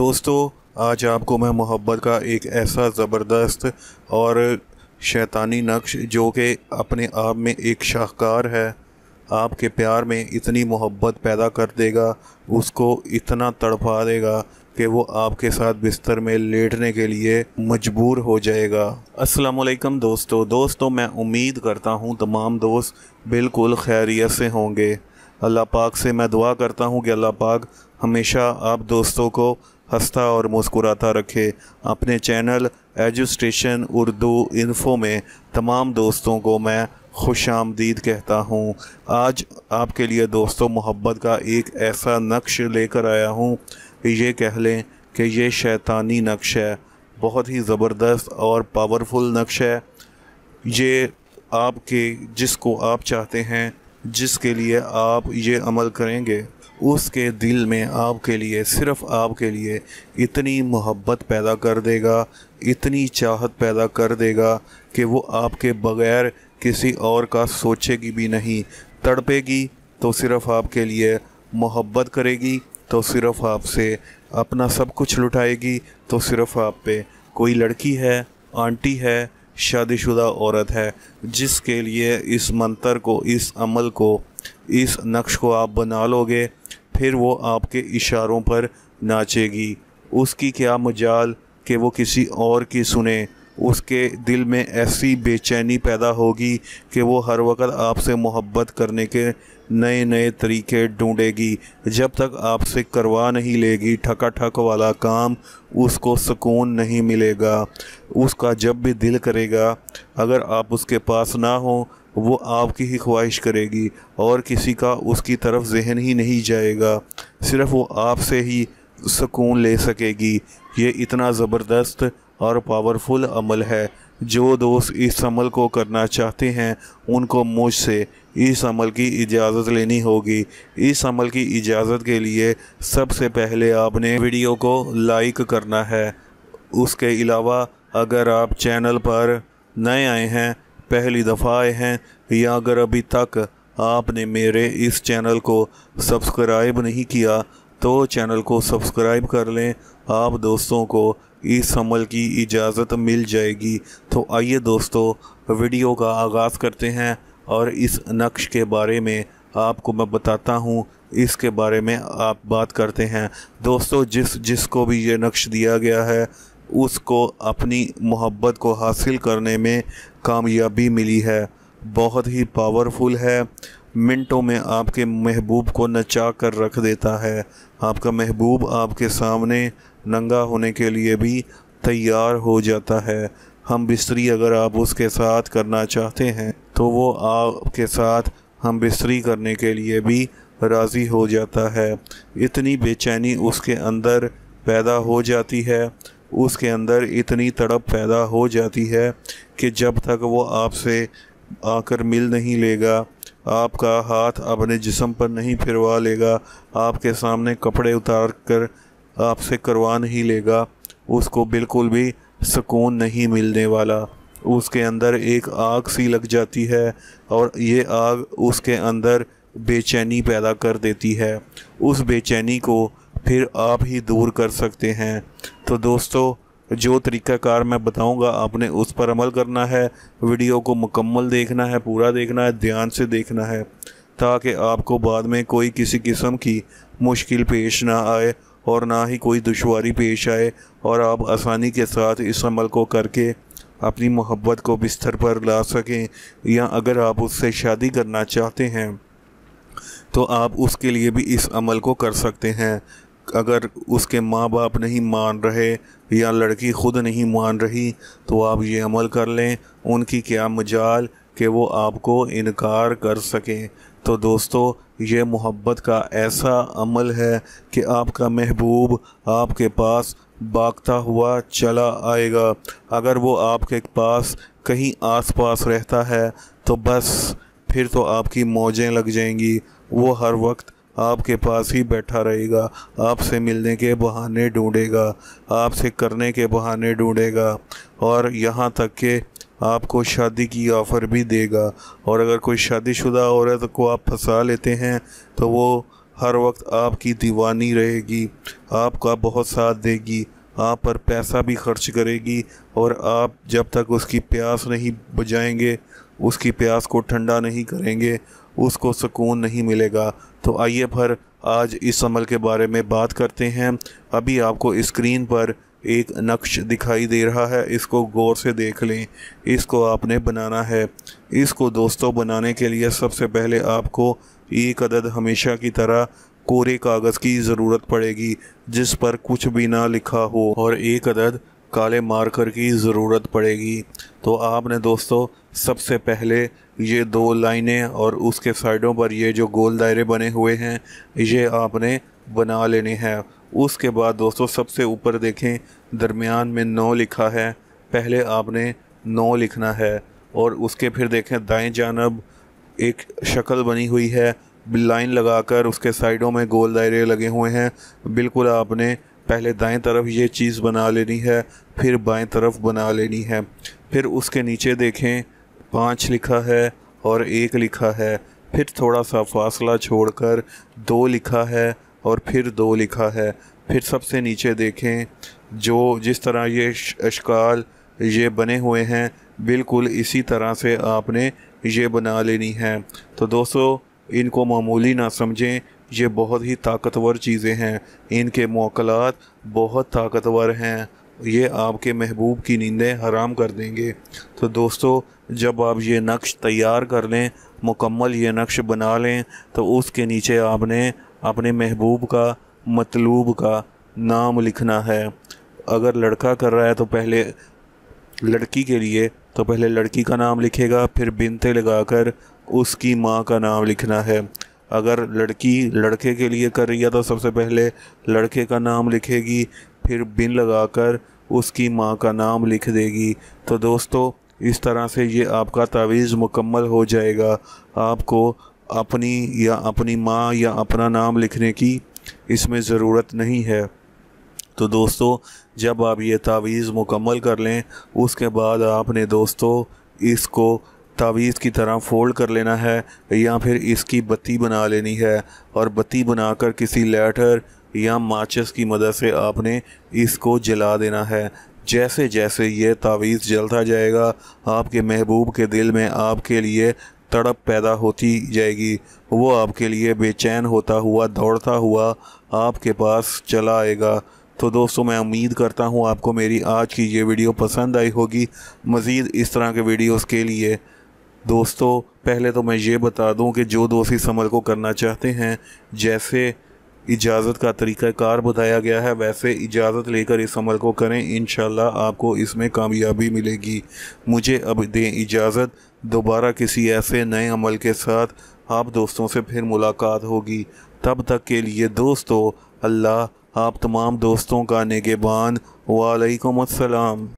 दोस्तों आज आपको मैं मोहब्बत का एक ऐसा ज़बरदस्त और शैतानी नक्श जो कि अपने आप में एक शाहकार है आपके प्यार में इतनी मोहब्बत पैदा कर देगा उसको इतना तड़पा देगा कि वो आपके साथ बिस्तर में लेटने के लिए मजबूर हो जाएगा अस्सलाम वालेकुम दोस्तों दोस्तों मैं उम्मीद करता हूँ तमाम दोस्त बिल्कुल खैरियत से होंगे अल्लाह पाक से मैं दुआ करता हूँ कि अल्लाह पाक हमेशा आप दोस्तों को हंसता और मुस्कुराता रखे अपने चैनल एजुस्टेशन उर्दू इन्फो में तमाम दोस्तों को मैं खुश आमदीद कहता हूँ आज आपके लिए दोस्तों मोहब्बत का एक ऐसा नक्श लेकर आया हूँ ये कह लें कि ये शैतानी नक्श है बहुत ही ज़बरदस्त और पावरफुल नक्श है ये आपके जिसको आप चाहते हैं जिसके लिए आप ये अमल करेंगे उसके दिल में आपके लिए सिर्फ आपके लिए इतनी मोहब्बत पैदा कर देगा इतनी चाहत पैदा कर देगा कि वो आपके बगैर किसी और का सोचेगी भी नहीं तड़पेगी तो सिर्फ आपके लिए मोहब्बत करेगी तो सिर्फ आपसे अपना सब कुछ लुटाएगी तो सिर्फ आप पे कोई लड़की है आंटी है शादीशुदा औरत है जिसके लिए इस मंत्र को इस अमल को इस नक्श को आप बना लोगे फिर वो आपके इशारों पर नाचेगी उसकी क्या मजाल कि वो किसी और की सुने उसके दिल में ऐसी बेचैनी पैदा होगी कि वो हर वक्त आपसे मोहब्बत करने के नए नए तरीके ढूंढेगी जब तक आपसे करवा नहीं लेगी ठका ठक वाला काम उसको सुकून नहीं मिलेगा उसका जब भी दिल करेगा अगर आप उसके पास ना हो वो आपकी ही ख्वाहिश करेगी और किसी का उसकी तरफ जहन ही नहीं जाएगा सिर्फ वो आपसे ही सुकून ले सकेगी ये इतना ज़बरदस्त और पावरफुल अमल है जो दोस्त इस अमल को करना चाहते हैं उनको मुझसे इस अमल की इजाज़त लेनी होगी इस अमल की इजाज़त के लिए सबसे पहले आपने वीडियो को लाइक करना है उसके अलावा अगर आप चैनल पर नए आए हैं पहली दफ़ा आए हैं या अगर अभी तक आपने मेरे इस चैनल को सब्सक्राइब नहीं किया तो चैनल को सब्सक्राइब कर लें आप दोस्तों को इस अमल की इजाज़त मिल जाएगी तो आइए दोस्तों वीडियो का आगाज़ करते हैं और इस नक्श के बारे में आपको मैं बताता हूँ इसके बारे में आप बात करते हैं दोस्तों जिस जिसको भी ये नक्श दिया गया है उसको अपनी मोहब्बत को हासिल करने में कामयाबी मिली है बहुत ही पावरफुल है मिनटों में आपके महबूब को नचा कर रख देता है आपका महबूब आपके सामने नंगा होने के लिए भी तैयार हो जाता है हम बिस्तरी अगर आप उसके साथ करना चाहते हैं तो वो आपके साथ हम बिस्तरी करने के लिए भी राज़ी हो जाता है इतनी बेचैनी उसके अंदर पैदा हो जाती है उसके अंदर इतनी तड़प पैदा हो जाती है कि जब तक वो आपसे आकर मिल नहीं लेगा आपका हाथ अपने जिसम पर नहीं फिरवा लेगा आपके सामने कपड़े उतार कर आपसे करवा नहीं लेगा उसको बिल्कुल भी सुकून नहीं मिलने वाला उसके अंदर एक आग सी लग जाती है और ये आग उसके अंदर बेचैनी पैदा कर देती है उस बेचैनी को फिर आप ही दूर कर सकते हैं तो दोस्तों जो तरीकाकार मैं बताऊंगा आपने उस पर अमल करना है वीडियो को मुकम्मल देखना है पूरा देखना है ध्यान से देखना है ताकि आपको बाद में कोई किसी किस्म की मुश्किल पेश ना आए और ना ही कोई दुशारी पेश आए और आप आसानी के साथ इस अमल को करके अपनी मोहब्बत को बिस्तर पर ला सकें या अगर आप उससे शादी करना चाहते हैं तो आप उसके लिए भी इस अमल को कर सकते हैं अगर उसके माँ बाप नहीं मान रहे या लड़की ख़ुद नहीं मान रही तो आप ये अमल कर लें उनकी क्या मजाल कि वो आपको इनकार कर सकें तो दोस्तों ये मोहब्बत का ऐसा अमल है कि आपका महबूब आपके पास बागता हुआ चला आएगा अगर वो आपके पास कहीं आसपास रहता है तो बस फिर तो आपकी मौजें लग जाएंगी वो हर वक्त आपके पास ही बैठा रहेगा आपसे मिलने के बहाने ढूंढेगा आपसे करने के बहाने ढूंढेगा और यहाँ तक के आपको शादी की ऑफ़र भी देगा और अगर कोई शादीशुदा औरत को आप फंसा लेते हैं तो वो हर वक्त आपकी दीवानी रहेगी आपका बहुत साथ देगी आप पर पैसा भी खर्च करेगी और आप जब तक उसकी प्यास नहीं बुझाएंगे उसकी प्यास को ठंडा नहीं करेंगे उसको सुकून नहीं मिलेगा तो आइए फिर आज इस अमल के बारे में बात करते हैं अभी आपको स्क्रीन पर एक नक्श दिखाई दे रहा है इसको गौर से देख लें इसको आपने बनाना है इसको दोस्तों बनाने के लिए सबसे पहले आपको एक अदद हमेशा की तरह कोरे कागज़ की ज़रूरत पड़ेगी जिस पर कुछ भी ना लिखा हो और एक अदद काले मार्कर की ज़रूरत पड़ेगी तो आपने दोस्तों सबसे पहले ये दो लाइनें और उसके साइडों पर ये जो गोल दायरे बने हुए हैं ये आपने बना लेने हैं उसके बाद दोस्तों सबसे ऊपर देखें दरमियान में नौ लिखा है पहले आपने नौ लिखना है और उसके फिर देखें दाएं जानब एक शक्ल बनी हुई है लाइन लगाकर उसके साइडों में गोल दायरे लगे हुए हैं बिल्कुल आपने पहले दाएं तरफ ये चीज़ बना लेनी है फिर बाएं तरफ बना लेनी है फिर उसके नीचे देखें पाँच लिखा है और एक लिखा है फिर थोड़ा सा फासला छोड़कर दो लिखा है और फिर दो लिखा है फिर सबसे नीचे देखें जो जिस तरह ये अशकाल ये बने हुए हैं बिल्कुल इसी तरह से आपने ये बना लेनी है तो दोस्तों इनको मामूली ना समझें ये बहुत ही ताकतवर चीज़ें हैं इनके मौकलात बहुत ताकतवर हैं ये आपके महबूब की नींदें हराम कर देंगे तो दोस्तों जब आप ये नक्श तैयार कर लें मुकम्मल ये नक्श बना लें तो उसके नीचे आपने अपने महबूब का मतलूब का नाम लिखना है अगर लड़का कर रहा है तो पहले लड़की के लिए तो पहले लड़की का नाम लिखेगा फिर बिनते लगाकर उसकी माँ का नाम लिखना है अगर लड़की लड़के के लिए कर रही है तो सबसे पहले लड़के का नाम लिखेगी फिर बिन लगाकर उसकी माँ का नाम लिख देगी तो दोस्तों इस तरह से ये आपका तावीज़ मुकम्मल हो जाएगा आपको अपनी या अपनी माँ या अपना नाम लिखने की इसमें ज़रूरत नहीं है तो दोस्तों जब आप ये तावीज़ मुकम्मल कर लें उसके बाद आपने दोस्तों इसको तावीज़ की तरह फ़ोल्ड कर लेना है या फिर इसकी बत्ती बना लेनी है और बत्ती बनाकर किसी लेटर या माचिस की मदद से आपने इसको जला देना है जैसे जैसे ये तावीज़ जलता जाएगा आपके महबूब के दिल में आपके लिए तड़प पैदा होती जाएगी वो आपके लिए बेचैन होता हुआ दौड़ता हुआ आपके पास चला आएगा तो दोस्तों मैं उम्मीद करता हूँ आपको मेरी आज की ये वीडियो पसंद आई होगी मज़ीद इस तरह के वीडियोस के लिए दोस्तों पहले तो मैं ये बता दूं कि जो दोस्त इस अमल को करना चाहते हैं जैसे इजाज़त का तरीक़ाकार बताया गया है वैसे इजाज़त लेकर इस अमल को करें इन आपको इसमें कामयाबी मिलेगी मुझे अब दें इजाज़त दोबारा किसी ऐसे नए अमल के साथ आप दोस्तों से फिर मुलाकात होगी तब तक के लिए दोस्तों अल्लाह आप तमाम दोस्तों का नेगेबान वालेकुम अस्सलाम